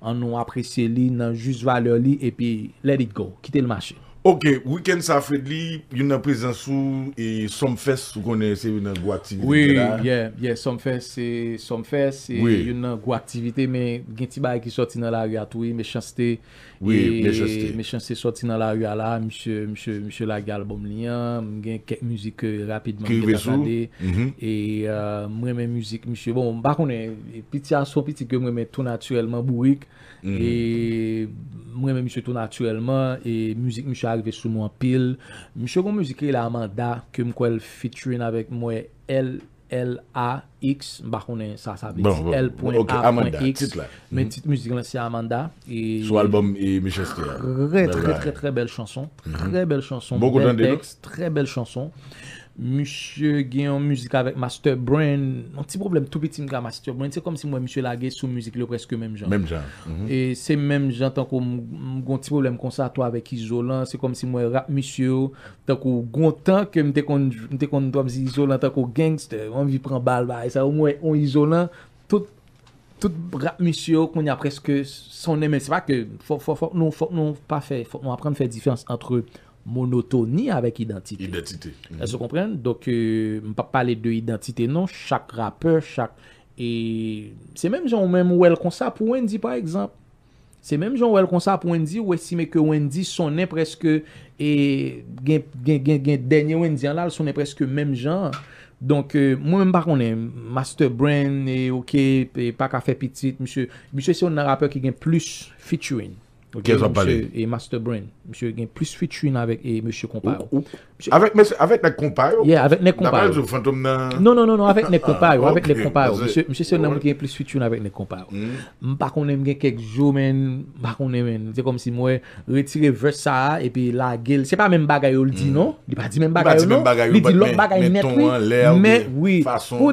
An nou apresye li nan juz vale li epi let it go, kite l machin. Ok, weekend safred li, yon nan prezant sou e som fes sou konen se yon nan gwa aktivite la. Ye, som fes e yon nan gwa aktivite, men gen ti baye ki soti nan la rya tou, e me chanste e me chanste soti nan la rya la msye la galbom liyan gen kek müzik euh, rapidman ki vesande mhm. e, euh, mwen men müzik msye bon, bakon e piti aso piti ke mwen men tout naturelman bourik mhm. mwen men msye tout naturelman msye msye arrivé arrive sous mon pile. Monsieur Musique, il Amanda, que je featuring avec moi, L. L A X, bah, ça ça L Amanda, X. mais mhm. musique là c'est Amanda et sur album et Michel très très, très très très belle chanson, très belle chanson, beaucoup mhm. d'index très belle chanson. Mishyo gen yon mouzika avèk Master Brain, moun ti probleme tou biti mga Master Brain, se kom si mwen mishyo lage sou mouzik lè preske mèm jan. E se mèm mm-hmm. jan tan kon mwen kon ti probleme konsa to avèk izolant, se kom si mwen rap mishyo, tan kon gontan ke mwen te kon dòm zi izolant, tan kon genkster, mwen vi pran bal ba, e sa mwen yon izolant, tout rap mishyo kon yon apreske son eme, se pa ke fok non pa fe, fok mwen apren fe difyans antre yon. Monotoni avèk identite. Identite. Mm. A se kompren? Dok, m euh, pa pale de identite non. Chak rappeur, chak. E, se menm jan ou menm wel konsap wendi par ekzamp. Se menm jan wel konsap wendi ou esime ke wendi sonen preske. E, gen denye wendi an la, sonen preske menm jan. Donk, mwen m pa konen master brand. E, ok, pa ka fe pitit. M se sonen rappeur ki gen plus fiturine. Monsye e Master Brain Monsye gen plus fitrin avek e monsye kompa Avèk ne kompa yo? Avèk ne kompa yo Avèk ne kompa yo Monsye se nanmou gen plus fitrin avek ne kompa yo Mpakonem gen kek zyo men Mpakonem men Mwen retire versa E pi la gel Se pa men bagay yo l di hmm. non Li di lò bagay net Mwen ton an lè Mwen fason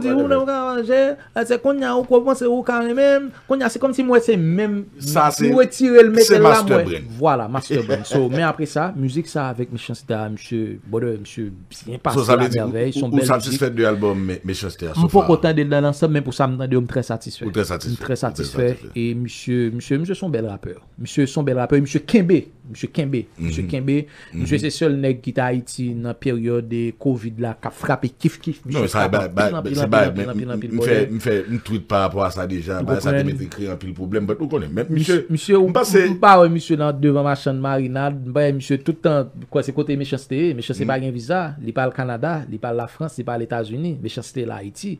Konja se konm ti mwen se men Mwen tire l metel Masterbrain. Voilà, Masterbrain. so, mais après ça, musique ça avec Méchancité, monsieur Bode, monsieur bien passé so, ça la merveille. Son ou, ou satisfait de l'album Méchancité. Je suis content de l'ensemble, mais pour ça, je suis très satisfait. Très satisfait. Très satisfait. Et monsieur, monsieur, monsieur, son bel rappeur. Monsieur, son bel rappeur. Monsieur Kembe. Monsieur Kembe, Monsieur mhm. Kembe, M. Mhm. c'est seul nèg qui t'a Haïti dans période de Covid là qui a frappé kif kif. Non, ça bah, bah, c'est va, bah, mais fait me fait un tweet par rapport à ça déjà, ça te met écrit un pile problème, mais on connaît. Mais Monsieur, on passe pas Monsieur là devant chambre de marinade, Monsieur tout le temps quoi c'est côté méchanceté, c'est mhm. pas un visa, il parle Canada, il parle la France, il parle les États-Unis, méchanceté là Haïti.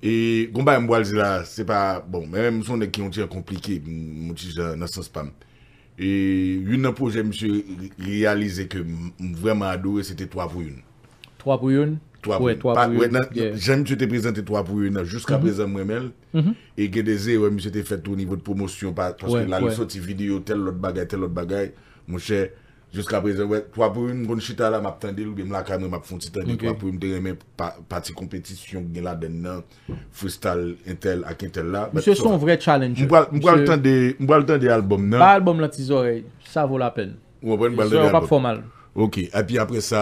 Goumba e, bon, yon mbwal zila, se pa bon, mwen mwen son de ki yon ti yon komplike, mwen ti yon nasan spam. E yon nan pou jen mwen se realize ke mwen vreman adowe se te 3 pou yon. 3 pou yon? 3 pou yon, jen mhm. mhm. e, e, mwen se te prezante 3 pou yon nan, jouska prezant mwen mel. E gede ze, mwen se te fete ou nivou de promosyon, paske nan liso ti video, tel lot bagay, tel lot bagay, mwen se... Jusqu'à présent, ouais, toi pour une bonne chita là, ou bien la caméra m'a petit toi pour une partie compétition, gain là dedans, freestyle intel à Monsieur son vrai challenge. le temps le temps non? album ça vaut la peine. pas Ok, et puis après ça,